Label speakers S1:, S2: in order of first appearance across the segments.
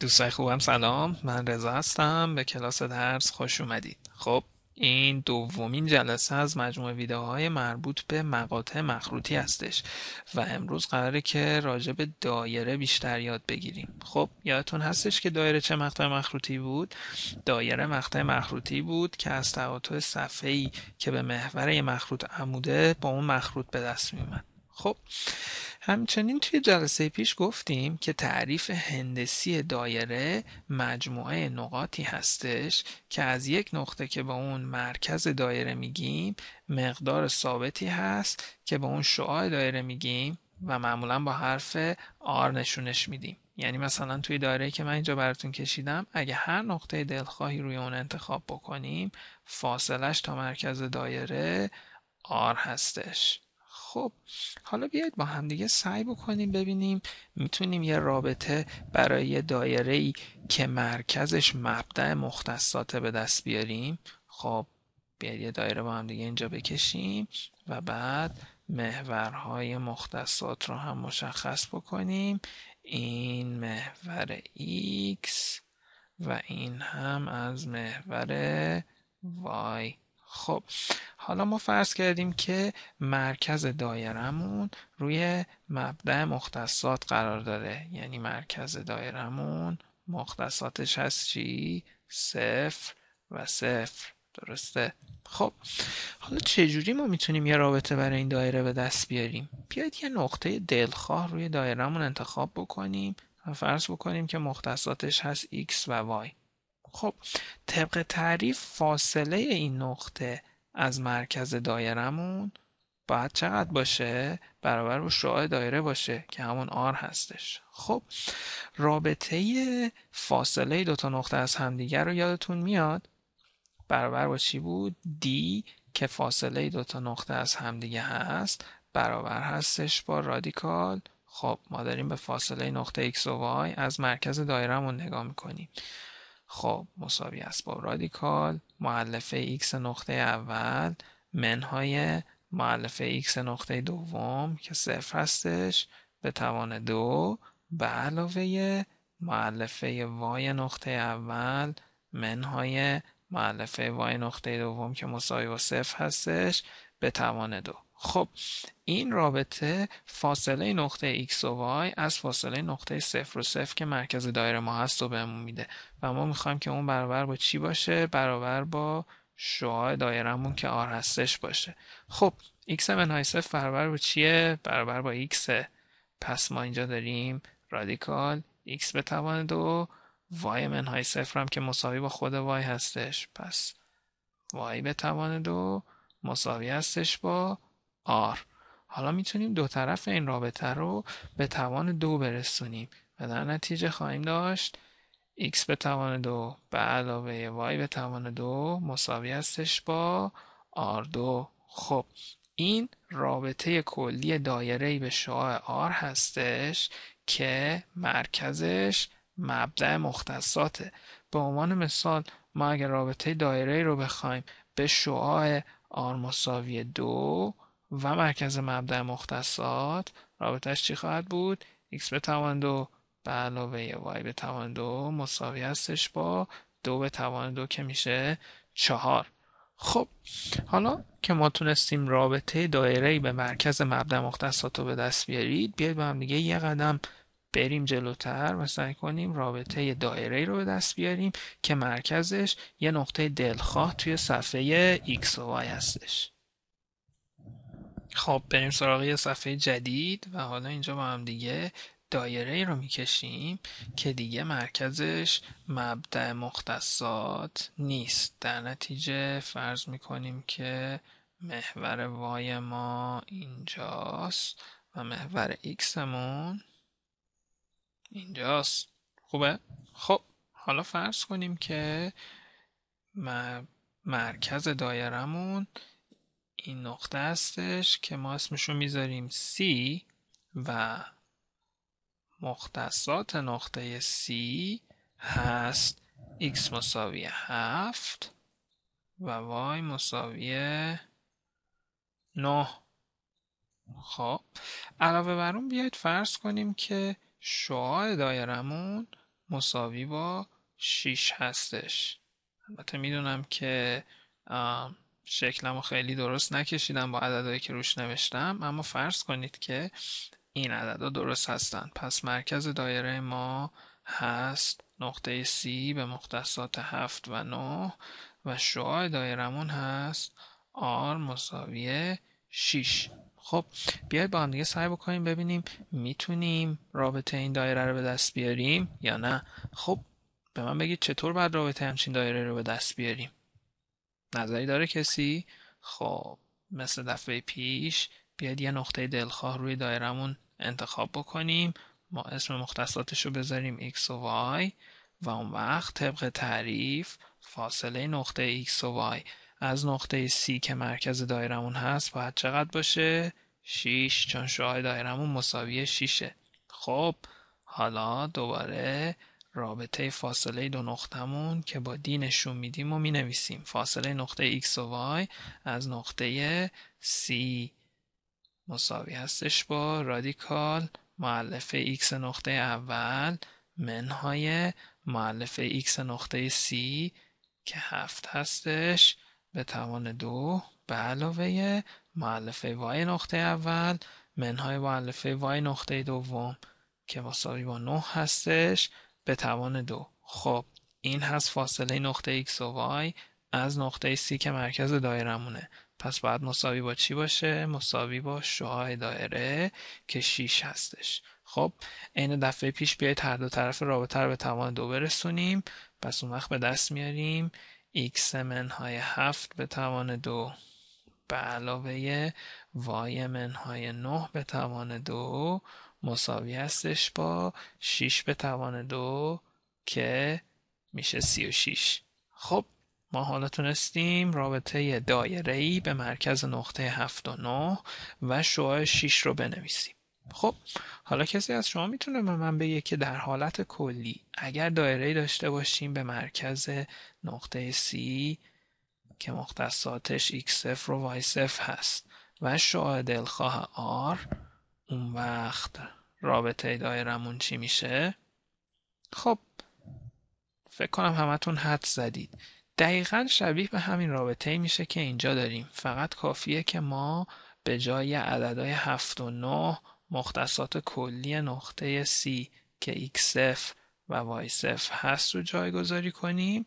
S1: دوستای خوبم سلام من رضا هستم به کلاس درس خوش اومدید خب این دومین جلسه از مجموعه ویدیوهای مربوط به مقاطع مخروطی هستش و امروز قراره که راجع به دایره بیشتر یاد بگیریم خب یادتون هستش که دایره چه مقطع مخروطی بود دایره مقطع مخروطی بود که از تقاطع صفحه‌ای که به محور مخروط عموده با اون مخروط به دست میومد خب همچنین توی جلسه پیش گفتیم که تعریف هندسی دایره مجموعه نقاطی هستش که از یک نقطه که به اون مرکز دایره میگیم مقدار ثابتی هست که به اون شعاع دایره میگیم و معمولا با حرف آر نشونش میدیم یعنی مثلا توی دایره که من اینجا براتون کشیدم اگه هر نقطه دلخواهی روی اون انتخاب بکنیم فاصلش تا مرکز دایره آر هستش خب حالا بیاید با همدیگه سعی بکنیم ببینیم میتونیم یه رابطه برای یه دایره ای که مرکزش مبدع مختصات به دست بیاریم خب بیاید یه دایره با هم دیگه اینجا بکشیم و بعد محورهای مختصات رو هم مشخص بکنیم این محور x و این هم از محور y خب حالا ما فرض کردیم که مرکز دایرمون روی مبدع مختصات قرار داره یعنی مرکز دایرمون مختصاتش هست چی؟ صفر و صفر درسته خب حالا چجوری ما میتونیم یه رابطه برای این دایره به دست بیاریم بیاید یه نقطه دلخواه روی دایرمون انتخاب بکنیم و فرض بکنیم که مختصاتش هست x و y خب طبق تعریف فاصله این نقطه از مرکز دایرمون باید چقدر باشه برابر با شعاع دایره باشه که همون آر هستش خب رابطه فاصله دو تا نقطه از همدیگر رو یادتون میاد برابر با چی بود دی که فاصله دو تا نقطه از همدیگه هست برابر هستش با رادیکال خب ما داریم به فاصله نقطه X و Y از مرکز دایرمون نگاه میکنیم خب مساوی است با رادیکال معلفه x نقطه اول منهای معلفه x نقطه دوم که صفر هستش به توان دو به علاوه معلفه y نقطه اول منهای معلفه y نقطه دوم که مساوی با صفر هستش به توان دو خب این رابطه فاصله نقطه x و y از فاصله نقطه صفر و صفر که مرکز دایره ما هست رو بهمون میده و ما میخوایم که اون برابر با چی باشه برابر با شعاع دایرمون که r هستش باشه خب x منهای صفر برابر با چیه برابر با x پس ما اینجا داریم رادیکال x به توان دو y منهای صفر هم که مساوی با خود y هستش پس y به توان دو مساوی هستش با R. حالا میتونیم دو طرف این رابطه رو به توان دو برسونیم و در نتیجه خواهیم داشت x به توان دو به علاوه y به توان دو مساوی هستش با r2 خب این رابطه کلی دایره به شعاع R هستش که مرکزش مبدع مختصاته به عنوان مثال ما اگر رابطه دایره رو بخوایم به شعاع R مساوی دو و مرکز مبدع مختصات رابطش چی خواهد بود؟ x به توان دو به علاوه y به توان دو مساوی هستش با دو به توان دو که میشه چهار خب حالا که ما تونستیم رابطه دایره به مرکز مبدع مختصات رو به دست بیارید بیاید با هم دیگه یه قدم بریم جلوتر و سعی کنیم رابطه دایره رو به دست بیاریم که مرکزش یه نقطه دلخواه توی صفحه x و y هستش خب بریم سراغ یه صفحه جدید و حالا اینجا با هم دیگه دایره ای رو میکشیم که دیگه مرکزش مبدع مختصات نیست در نتیجه فرض میکنیم که محور وای ما اینجاست و محور ایکس اینجاست خوبه؟ خب حالا فرض کنیم که مرکز دایرمون این نقطه هستش که ما اسمش رو میذاریم C و مختصات نقطه C هست x مساوی 7 و y مساوی 9 خب علاوه بر اون بیاید فرض کنیم که شعاع دایرمون مساوی با 6 هستش البته میدونم که شکلم رو خیلی درست نکشیدم با عددهایی که روش نوشتم اما فرض کنید که این عددها درست هستند پس مرکز دایره ما هست نقطه C به مختصات 7 و 9 و شعاع دایرمون هست R مساوی 6 خب بیاید با هم دیگه سعی بکنیم ببینیم میتونیم رابطه این دایره رو به دست بیاریم یا نه خب به من بگید چطور باید رابطه همچین دایره رو به دست بیاریم نظری داره کسی خب مثل دفعه پیش بیاید یه نقطه دلخواه روی دایرمون انتخاب بکنیم ما اسم مختصاتش رو بذاریم x و y و اون وقت طبق تعریف فاصله نقطه x و y از نقطه C که مرکز دایرمون هست باید چقدر باشه؟ 6 چون شعاع دایرمون مساوی 6 خب حالا دوباره رابطه فاصله دو نقطمون که با دی نشون میدیم و نویسیم فاصله نقطه x و y از نقطه C مساوی هستش با رادیکال معلفه x نقطه اول منهای معلفه x نقطه C که هفت هستش به توان دو به علاوه معلفه y نقطه اول منهای معلفه y نقطه دوم که مساوی با 9 هستش به توان دو خب این هست فاصله نقطه x و y از نقطه C که مرکز دایرمونه پس باید مساوی با چی باشه؟ مساوی با شعاع دایره که 6 هستش خب این دفعه پیش بیایید هر دو طرف رابطه رو به توان دو برسونیم پس اون وقت به دست میاریم x منهای 7 به توان دو به علاوه y منهای 9 به توان دو مساوی هستش با 6 به توان دو که میشه 36 خب ما حالا تونستیم رابطه ای به مرکز نقطه 7 و 9 و شعاع 6 رو بنویسیم خب حالا کسی از شما میتونه به من بگه که در حالت کلی اگر دایره داشته باشیم به مرکز نقطه C که مختصاتش x0 و y0 هست و شعاع دلخواه R اون وقت رابطه دایرمون چی میشه؟ خب فکر کنم همتون حد زدید دقیقا شبیه به همین رابطه میشه که اینجا داریم فقط کافیه که ما به جای عددهای 7 و 9 مختصات کلی نقطه C که x0 و y0 هست رو جایگذاری کنیم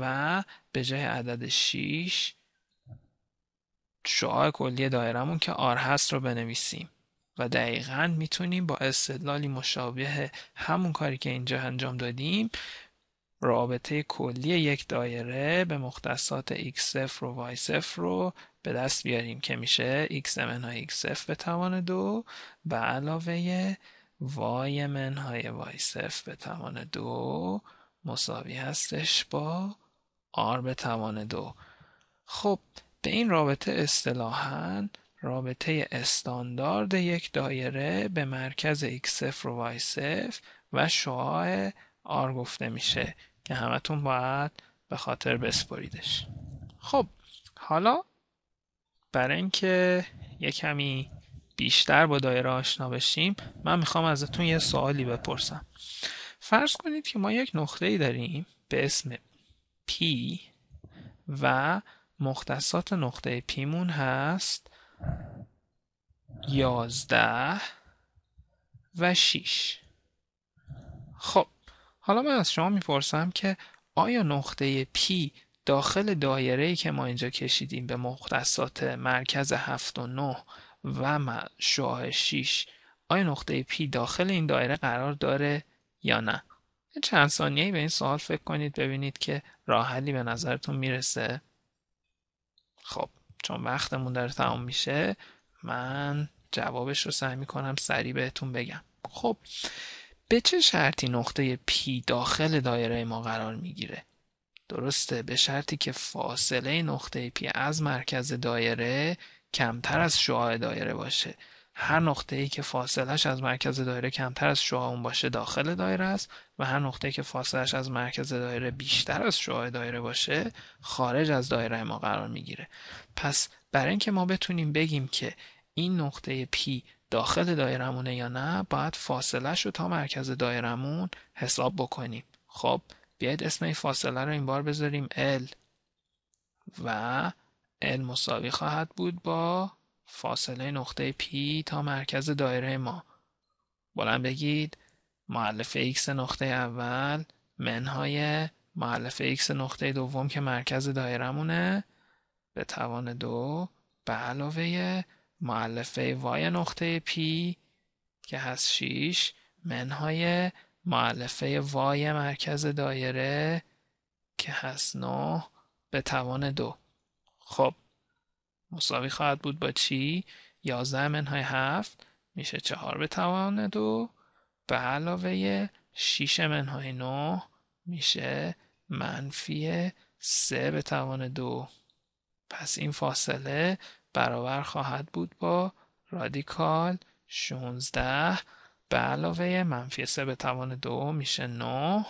S1: و به جای عدد 6 جای کلی دایرمون که R هست رو بنویسیم و دقیقا میتونیم با استدلالی مشابه همون کاری که اینجا انجام دادیم رابطه کلی یک دایره به مختصات x0 و y0 رو به دست بیاریم که میشه x منهای x0 به توان دو به علاوه y منهای y0 به توان دو مساوی هستش با r به توان دو خب به این رابطه اصطلاحاً رابطه استاندارد یک دایره به مرکز x0 و y0 و شعاع R گفته میشه که همتون باید به خاطر بسپریدش خب حالا برای اینکه یه کمی بیشتر با دایره آشنا بشیم من میخوام ازتون یه سوالی بپرسم فرض کنید که ما یک نقطه ای داریم به اسم P و مختصات نقطه P هست یازده و شیش خب حالا من از شما میپرسم که آیا نقطه پی داخل دایره که ما اینجا کشیدیم به مختصات مرکز 7 و 9 و شاه 6 آیا نقطه پی داخل این دایره قرار داره یا نه چند ثانیه به این سوال فکر کنید ببینید که راحلی به نظرتون میرسه خب چون وقتمون داره تمام میشه من جوابش رو سعی میکنم سریع بهتون بگم خب به چه شرطی نقطه پی داخل دایره ما قرار میگیره درسته به شرطی که فاصله نقطه پی از مرکز دایره کمتر از شعاع دایره باشه هر نقطه ای که فاصلش از مرکز دایره کمتر از شعاع اون باشه داخل دایره است و هر نقطه ای که فاصلش از مرکز دایره بیشتر از شعاع دایره باشه خارج از دایره ما قرار میگیره پس برای اینکه ما بتونیم بگیم که این نقطه پی داخل دایرهمونه یا نه باید فاصلش رو تا مرکز دایرهمون حساب بکنیم خب بیاید اسم این فاصله رو این بار بذاریم L و L مساوی خواهد بود با فاصله نقطه پی تا مرکز دایره ما بلند بگید معلف x نقطه اول منهای معلف x نقطه دوم که مرکز دایره مونه به توان دو به علاوه معلفه y نقطه P که هست 6 منهای معلفه وای مرکز دایره که هست نه به توان دو خب مساوی خواهد بود با چی؟ 11 منهای 7 میشه 4 به توان 2 علاوه 6 منهای 9 میشه منفی 3 به توان 2 پس این فاصله برابر خواهد بود با رادیکال 16 علاوه منفی 3 به توان 2 میشه 9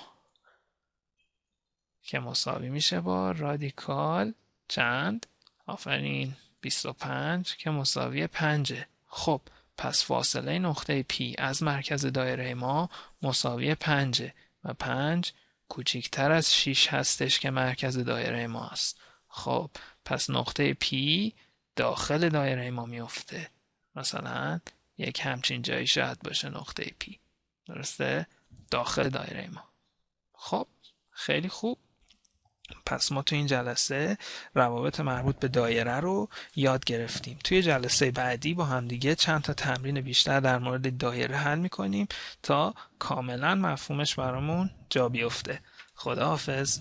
S1: که مساوی میشه با رادیکال چند آفرین 25 که مساوی 5 خب پس فاصله نقطه P از مرکز دایره ما مساوی 5 و 5 کوچکتر از 6 هستش که مرکز دایره ما است خب پس نقطه P داخل دایره ما میفته مثلا یک همچین جایی شاید باشه نقطه P درسته داخل دایره ما خب خیلی خوب پس ما تو این جلسه روابط مربوط به دایره رو یاد گرفتیم توی جلسه بعدی با همدیگه چند تا تمرین بیشتر در مورد دایره حل میکنیم تا کاملا مفهومش برامون جا بیفته خداحافظ